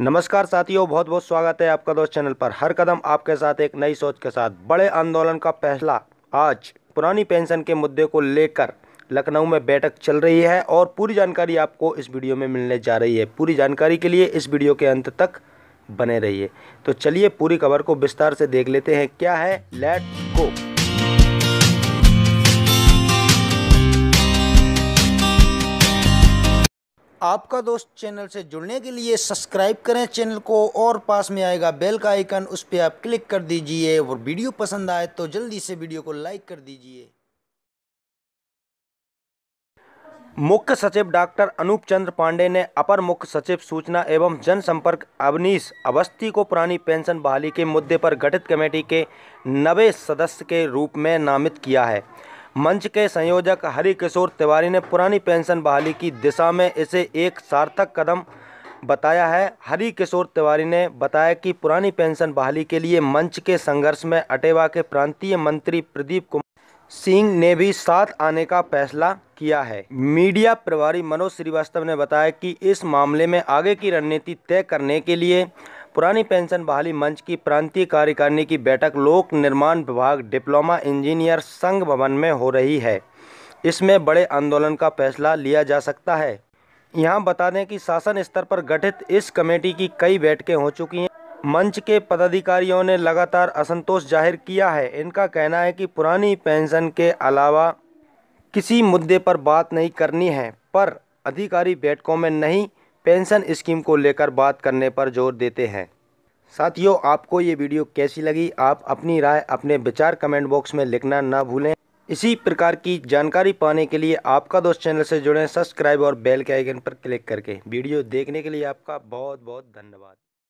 नमस्कार साथियों बहुत बहुत स्वागत है आपका दोस्त चैनल पर हर कदम आपके साथ एक नई सोच के साथ बड़े आंदोलन का पहला आज पुरानी पेंशन के मुद्दे को लेकर लखनऊ में बैठक चल रही है और पूरी जानकारी आपको इस वीडियो में मिलने जा रही है पूरी जानकारी के लिए इस वीडियो के अंत तक बने रहिए तो चलिए पूरी खबर को विस्तार से देख लेते हैं क्या है लेट गो आपका दोस्त चैनल से जुड़ने के लिए सब्सक्राइब करें चैनल को और पास में आएगा बेल का आइकन उस पर आप क्लिक कर दीजिए और वीडियो पसंद आए तो जल्दी से वीडियो को लाइक कर दीजिए मुख्य सचिव डॉक्टर अनूप चंद्र पांडे ने अपर मुख्य सचिव सूचना एवं जनसंपर्क अवनीश अवस्थी को पुरानी पेंशन बहाली के मुद्दे पर गठित कमेटी के नवे सदस्य के रूप में नामित किया है मंच के संयोजक हरि किशोर तिवारी ने पुरानी पेंशन बहाली की दिशा में इसे एक सार्थक कदम बताया है हरि किशोर तिवारी ने बताया कि पुरानी पेंशन बहाली के लिए मंच के संघर्ष में अटेवा के प्रांतीय मंत्री प्रदीप कुमार सिंह ने भी साथ आने का फैसला किया है मीडिया प्रभारी मनोज श्रीवास्तव ने बताया कि इस मामले में आगे की रणनीति तय करने के लिए पुरानी पेंशन बहाली मंच की प्रांतीय कार्यकारिणी की बैठक लोक निर्माण विभाग डिप्लोमा इंजीनियर संघ भवन में हो रही है इसमें बड़े आंदोलन का फैसला लिया जा सकता है यहाँ बता दें कि शासन स्तर पर गठित इस कमेटी की कई बैठकें हो चुकी हैं मंच के पदाधिकारियों ने लगातार असंतोष जाहिर किया है इनका कहना है कि पुरानी पेंशन के अलावा किसी मुद्दे पर बात नहीं करनी है पर अधिकारी बैठकों में नहीं पेंशन स्कीम को लेकर बात करने पर जोर देते हैं साथियों आपको ये वीडियो कैसी लगी आप अपनी राय अपने विचार कमेंट बॉक्स में लिखना ना भूलें इसी प्रकार की जानकारी पाने के लिए आपका दोस्त चैनल से जुड़ें सब्सक्राइब और बेल के आइकन पर क्लिक करके वीडियो देखने के लिए आपका बहुत बहुत धन्यवाद